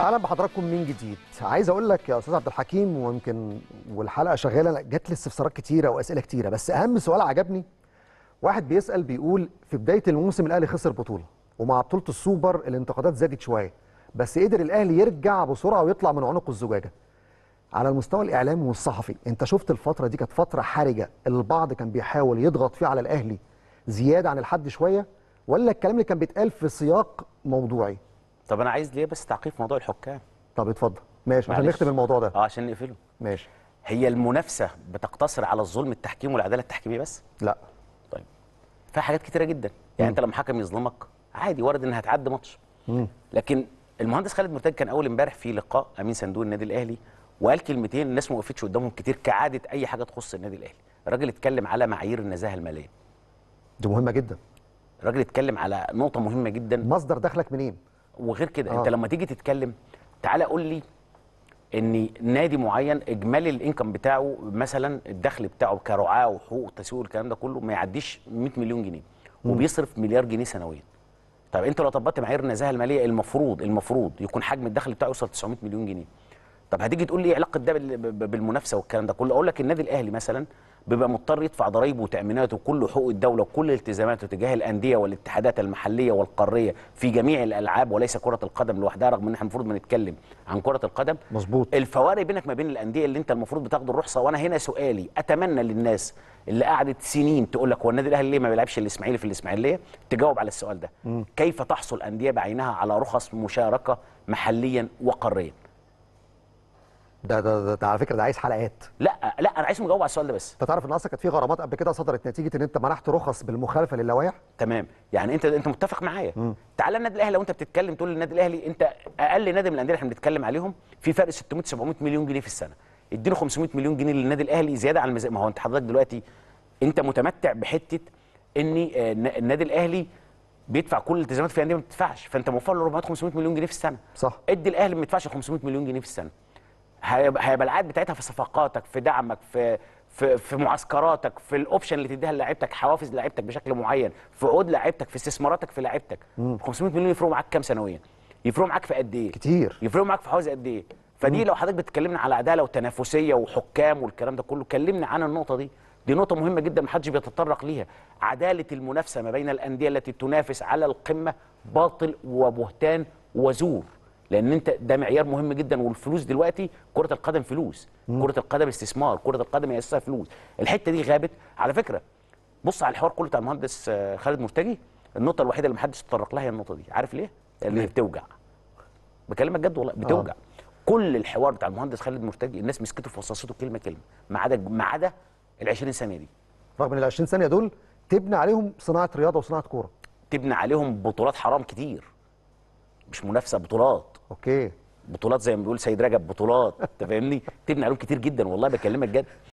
اهلا بحضراتكم من جديد عايز اقول لك يا استاذ عبد الحكيم ويمكن والحلقه شغاله جات لي استفسارات كتيره واسئله كتيره بس اهم سؤال عجبني واحد بيسال بيقول في بدايه الموسم الاهلي خسر بطوله ومع بطوله السوبر الانتقادات زادت شويه بس قدر الاهلي يرجع بسرعه ويطلع من عنق الزجاجه على المستوى الاعلامي والصحفي انت شفت الفتره دي كانت فتره حرجه البعض كان بيحاول يضغط فيها على الاهلي زياده عن الحد شويه ولا الكلام اللي كان بيتقال في سياق موضوعي طب انا عايز ليه بس تعقيب في موضوع الحكام طب اتفضل ماشي عشان نختم الموضوع ده اه عشان نقفله ماشي هي المنافسه بتقتصر على الظلم التحكيم والعداله التحكيميه بس لا طيب في حاجات كتيره جدا يعني م. انت لما حكم يظلمك عادي وارد انها تعدي ماتش لكن المهندس خالد مرتج كان اول امبارح في لقاء امين صندوق النادي الاهلي وقال كلمتين الناس ما وقفتش قدامهم كتير كعاده اي حاجه تخص النادي الاهلي الراجل اتكلم على معايير النزاهه الماليه دي مهمه جدا الراجل اتكلم على نقطه مهمه جدا مصدر دخلك منين وغير كده آه. انت لما تيجي تتكلم تعالى قول لي ان نادي معين اجمالي الانكم بتاعه مثلا الدخل بتاعه كرعاه وحقوق وتسويق والكلام ده كله ما يعديش 100 مليون جنيه وبيصرف مليار جنيه سنويا طب انت لو طبقت معايير النزاهه الماليه المفروض المفروض يكون حجم الدخل بتاعه يوصل 900 مليون جنيه طب هتيجي تقول لي ايه علاقه ده بالمنافسه والكلام ده كله اقول لك النادي الاهلي مثلا بيبقى مضطر يدفع ضرائبه وتاميناته وكل حقوق الدوله وكل التزاماته تجاه الانديه والاتحادات المحليه والقاريه في جميع الالعاب وليس كره القدم لوحدها رغم ان احنا المفروض بنتكلم عن كره القدم مظبوط الفوارق بينك ما بين الانديه اللي انت المفروض بتاخد الرخصه وانا هنا سؤالي اتمنى للناس اللي قعدت سنين تقول لك هو النادي الاهلي ليه ما بيلعبش الاسماعيلي في الاسماعيليه تجاوب على السؤال ده م. كيف تحصل انديه بعينها على رخص مشاركه محليا وقاريا ده, ده ده, ده على فكره ده عايز حلقات لا لا انا عايز مجاوب على السؤال ده بس انت تعرف ان اصلا كانت في غرامات قبل كده صدرت نتيجه ان انت منحت رخص بالمخالفه للوائح تمام يعني انت انت متفق معايا تعالى النادي الاهلي لو انت بتتكلم تقول للنادي الاهلي انت اقل نادي من الانديه اللي احنا بنتكلم عليهم في فرق 600 700 مليون جنيه في السنه اديله 500 مليون جنيه للنادي الاهلي زياده على الميزانيه ما هو انت حضرتك دلوقتي انت متمتع بحته ان آه، النادي الاهلي بيدفع كل التزامات في الانديه ما بتدفعش فانت موفر له 400 500 مليون جنيه في السنه صح ادي الاهلي ما يدفعش 500 مليون جنيه في السنه هيبقى العائد بتاعتها في صفقاتك في دعمك في في في معسكراتك في الاوبشن اللي تديها للاعيبتك حوافز لعيبتك بشكل معين في عقود لعيبتك في استثماراتك في لعيبتك 500 مليون يفرقوا معاك كام سنويا يفرقوا معاك في قد ايه كتير يفرقوا معاك في حوافز قد ايه فدي مم. لو حضرتك بتكلمنا على عداله وتنافسيه وحكام والكلام ده كله كلمنا عن النقطه دي دي نقطه مهمه جدا محدش بيتطرق ليها عداله المنافسه ما بين الانديه التي تنافس على القمه باطل وبهتان وزور لان انت ده معيار مهم جدا والفلوس دلوقتي كره القدم فلوس كره القدم استثمار كره القدم ياسسها فلوس الحته دي غابت على فكره بص على الحوار كله بتاع المهندس آه، خالد مرتجي النقطه الوحيده اللي محدش اتطرق لها هي النقطه دي عارف ليه لان هي بتوجع بكلمك جد والله بتوجع آه. كل الحوار بتاع المهندس خالد مرتجي الناس مسكته في وصصته كلمه كلمه ما عدا ما عدا ال 20 ثانيه دي رغم ان ال 20 ثانيه دول تبني عليهم صناعه رياضه وصناعه كوره تبني عليهم بطولات حرام كتير مش منافسه بطولات اوكي بطولات زي ما بيقول سيد رجب بطولات انت فاهمني تبني علوم كتير جدا والله بكلمك جد